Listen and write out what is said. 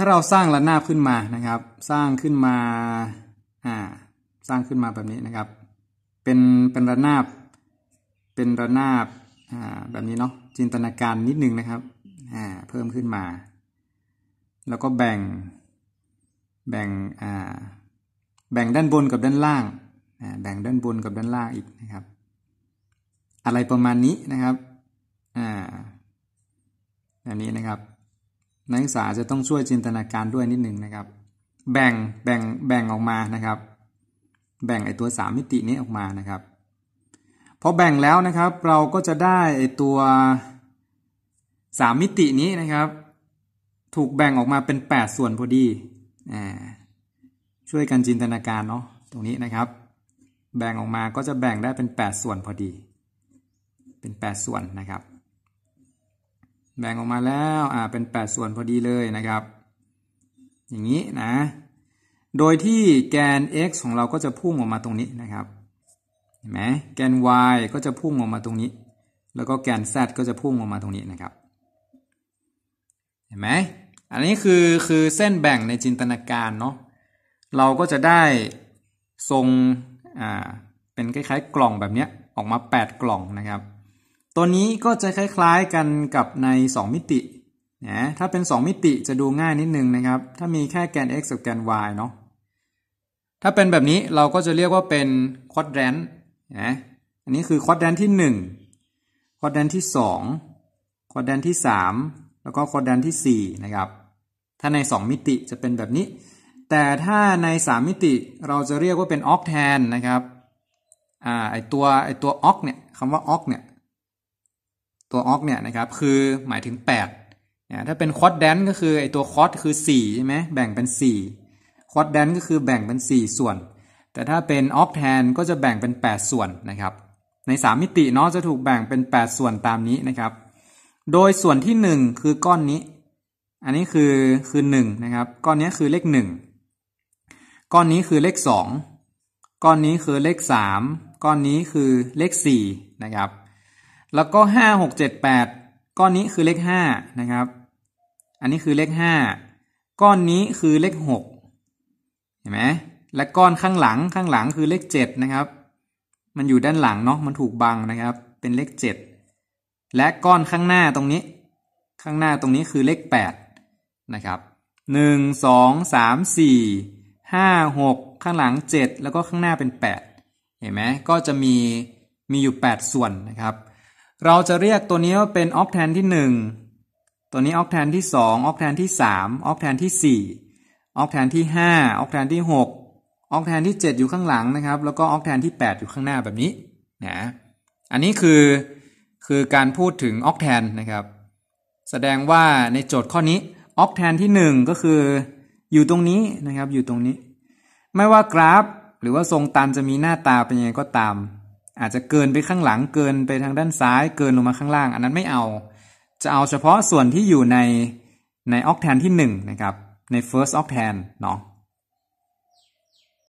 ถ้าเราสร้างระนาบขึ้นมานะครับ สร้างขึ้นมา อ่า สร้างขึ้นมาแบบนี้นะครับ เป็น เป็นระนาบ เป็นระนาบ อ่า แบบนี้เนาะ จินตนาการนิดนึงนะครับ อ่า เพิ่มขึ้นมา แล้วก็แบ่ง แบ่ง อ่า แบ่งด้านบนกับด้านล่างอ่าแบ่งด้านบนกับด้านล่างอีกนะครับ อะไรประมาณนี้นะครับ อ่าแบบนี้นะครับนักศึกษาจะต้องช่วยจินตนาการด้วยนิดหนึ่งนะครับ แบ่ง แบ่ง แบ่งออกมา นะครับ แบ่งไอตัวสามมิตินี้ออกมานะครับ พอแบ่งแล้วนะครับ เราก็จะได้ไอตัวสามิตินี้นะครับ ถูกแบ่งออกมาเป็น 8 ส่วนพอดีอ่าช่วยกันจินตนาการเนาะ ตรงนี้นะครับ แบ่งออกมาก็จะแบ่งได้เป็น 8 ส่วนพอดี เป็น 8 ส่วนนะครับแบ่งออกมาแล้วอ่าเป็น 8 ส่วนพอดีเลยนะครับ อย่างนี้นะ โดยที่แกน x ของเราก็จะพุ่งออกมาตรงนี้นะครับเห็นไหมแกน y ก็จะพุ่งออกมาตรงนี้ แล้วก็แกน z ก็จะพุ่งออกมาตรงนี้นะครับเห็นไหมอันนี้คือคือเส้นแบ่งในจินตนาการเนาะเราก็จะได้ทรงอ่าเป็นคล้ายๆ กล่องแบบนี้ออกมา 8 กล่องนะครับตัวนี้ก็จะคล้ายๆกันกับใน 2 มิตินะถ้าเป็น 2 มิติจะดูง่ายนิดนึงนะครับ ถ้ามีแค่แกน x กับแกน y เนาะถ้าเป็นแบบนี้เราก็จะเรียกว่าเป็นควอดแรนต์นะอันนี้คือควอดแรนต์ที่1ควอดแรนต์ที่2ควอดแรนต์ที่ 3 แล้วก็ควอดแรนต์ที่4นะครับ ถ้าใน 2 มิติจะเป็นแบบนี้ แต่ถ้าใน 3 มิติเราจะเรียกว่าเป็นออกแทนนะครับอ่าไอตัวไอตัวออกเนี่ยคำว่าออกเนี่ยตัวออกเนี่ยนะครับคือหมายถึง8นะถ้าเป็นคอดแดน ก็คือไอตัวคอดคือ4ใช่ไหมแบ่งเป็น 4คอดแดนก็คือแบ่งเป็น 4 ส่วน แต่ถ้าเป็นออกแทนก็จะแบ่งเป็น 8 ส่วนนะครับ ใน 3 มิติเนาะจะถูกแบ่งเป็น 8 ส่วนตามนี้นะครับ โดยส่วนที่ 1 คือก้อนนี้ อันนี้คือคือ1นะครับก้อนนี้คือเลข 1 ก้อนนี้คือเลข 2 ก้อนนี้คือเลข 3 ก้อนนี้คือเลข 4 นะครับแล้วก็ห้าหกเจ็ดแปดก้อนนี้คือเลขห้านะครับ อันนี้คือเลขห้าก้อนนี้คือเลขหกเห็นไหมและก้อนข้างหลังข้างหลังคือเลขเจ็ดนะครับ มันอยู่ด้านหลังเนาะมันถูกบังนะครับเป็นเลขเจ็ดและก้อนข้างหน้าตรงนี้ ข้างหน้าตรงนี้คือเลขแปดนะครับหนึ่งสองสามสี่ห้าหกข้างหลังเจ็ดแล้วก็ข้างหน้าเป็นแปดเห็นไหมก็จะมีมีอยู่แปดส่วนนะครับเราจะเรียกตัวนี้ว่าเป็นออกแทนที่ 1 ตัวนี้ออกแทนที่2ออกแทนที่3ออกแทนที่4 ออกแทนที่5ออกแทนที่6 ออกแทนที่ 7 อยู่ข้างหลังนะครับ แล้วก็ออกแทนที่ 8 อยู่ข้างหน้าแบบนี้นะอันนี้คือคือการพูดถึงออกแทนนะครับ แสดงว่าในโจทย์ข้อนี้ออกแทนที่1ก็คืออยู่ตรงนี้นะครับอยู่ตรงนี้ ไม่ว่ากราฟ หรือว่าทรงตันจะมีหน้าตาเป็นยังไงก็ตามอาจจะเกินไปข้างหลังเกินไปทางด้านซ้ายเกินลงมาข้างล่างอันนั้นไม่เอา จะเอาเฉพาะส่วนที่อยู่ในในออกแทนที่1นะครับใน first octane เนาะ